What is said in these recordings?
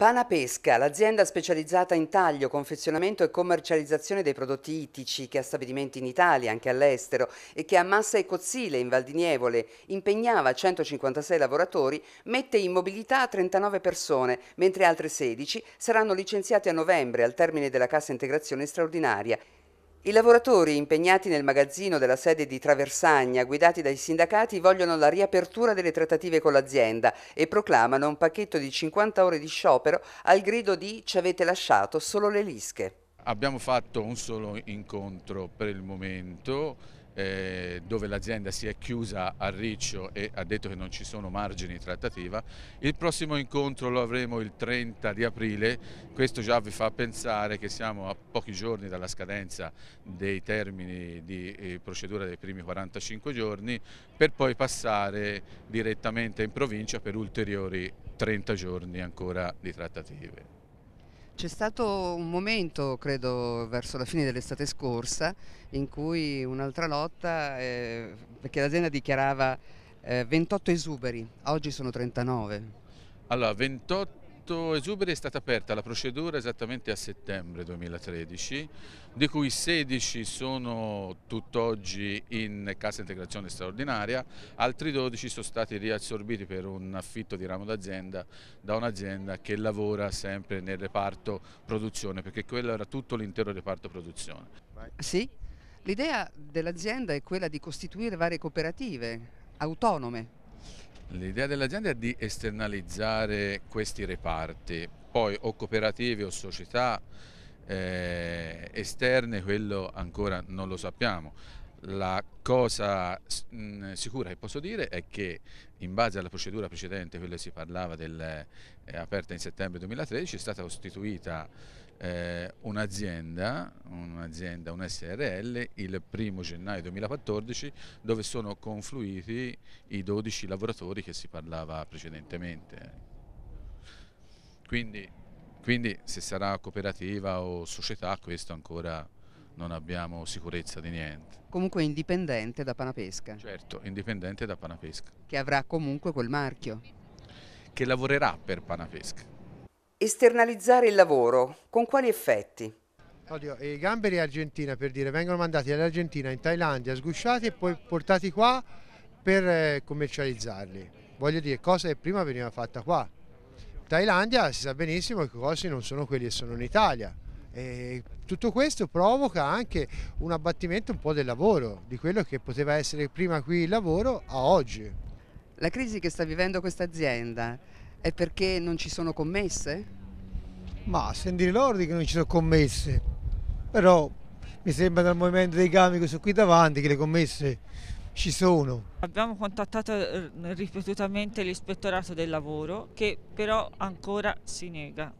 Panapesca, l'azienda specializzata in taglio, confezionamento e commercializzazione dei prodotti ittici che ha stabilimenti in Italia, anche all'estero, e che a Massa e Cozzile, in Val di Nievole, impegnava 156 lavoratori, mette in mobilità 39 persone, mentre altre 16 saranno licenziate a novembre al termine della cassa integrazione straordinaria. I lavoratori impegnati nel magazzino della sede di Traversagna, guidati dai sindacati, vogliono la riapertura delle trattative con l'azienda e proclamano un pacchetto di 50 ore di sciopero al grido di ci avete lasciato solo le lische. Abbiamo fatto un solo incontro per il momento eh, dove l'azienda si è chiusa a riccio e ha detto che non ci sono margini di trattativa. Il prossimo incontro lo avremo il 30 di aprile, questo già vi fa pensare che siamo a pochi giorni dalla scadenza dei termini di eh, procedura dei primi 45 giorni per poi passare direttamente in provincia per ulteriori 30 giorni ancora di trattative. C'è stato un momento, credo, verso la fine dell'estate scorsa, in cui un'altra lotta, eh, perché l'azienda dichiarava eh, 28 esuberi, oggi sono 39. Allora, 28 Porto Esuberi è stata aperta la procedura esattamente a settembre 2013, di cui 16 sono tutt'oggi in cassa integrazione straordinaria, altri 12 sono stati riassorbiti per un affitto di ramo d'azienda da un'azienda che lavora sempre nel reparto produzione, perché quello era tutto l'intero reparto produzione. Sì, l'idea dell'azienda è quella di costituire varie cooperative autonome L'idea dell'azienda è di esternalizzare questi reparti, poi o cooperative o società eh, esterne quello ancora non lo sappiamo, la cosa mh, sicura che posso dire è che in base alla procedura precedente, quella si parlava del, eh, aperta in settembre 2013, è stata costituita eh, un'azienda, un'azienda, un SRL, il 1 gennaio 2014 dove sono confluiti i 12 lavoratori che si parlava precedentemente. Quindi, quindi se sarà cooperativa o società questo ancora non abbiamo sicurezza di niente. Comunque indipendente da Panapesca? Certo, indipendente da Panapesca. Che avrà comunque quel marchio? Che lavorerà per Panapesca. Esternalizzare il lavoro, con quali effetti? Oddio, i gamberi argentina per dire vengono mandati dall'Argentina in Thailandia sgusciati e poi portati qua per eh, commercializzarli. Voglio dire, cosa che prima veniva fatta qua. In Thailandia si sa benissimo che i costi non sono quelli che sono in Italia. E tutto questo provoca anche un abbattimento un po' del lavoro, di quello che poteva essere prima qui il lavoro a oggi. La crisi che sta vivendo questa azienda è perché non ci sono commesse? Ma sentire l'ordine che non ci sono commesse, però mi sembra dal movimento dei camion che sono qui davanti che le commesse ci sono. Abbiamo contattato eh, ripetutamente l'ispettorato del lavoro che però ancora si nega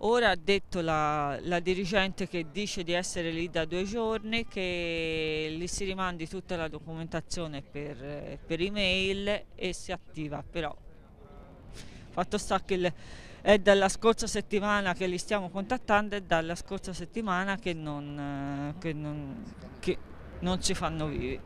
Ora ha detto la, la, dirigente che dice di essere lì da due giorni che gli si rimandi tutta la documentazione per, per email e si attiva, però fatto sta che il, è dalla scorsa settimana che li stiamo contattando e dalla scorsa settimana che non, eh, che non, che non ci fanno vivi.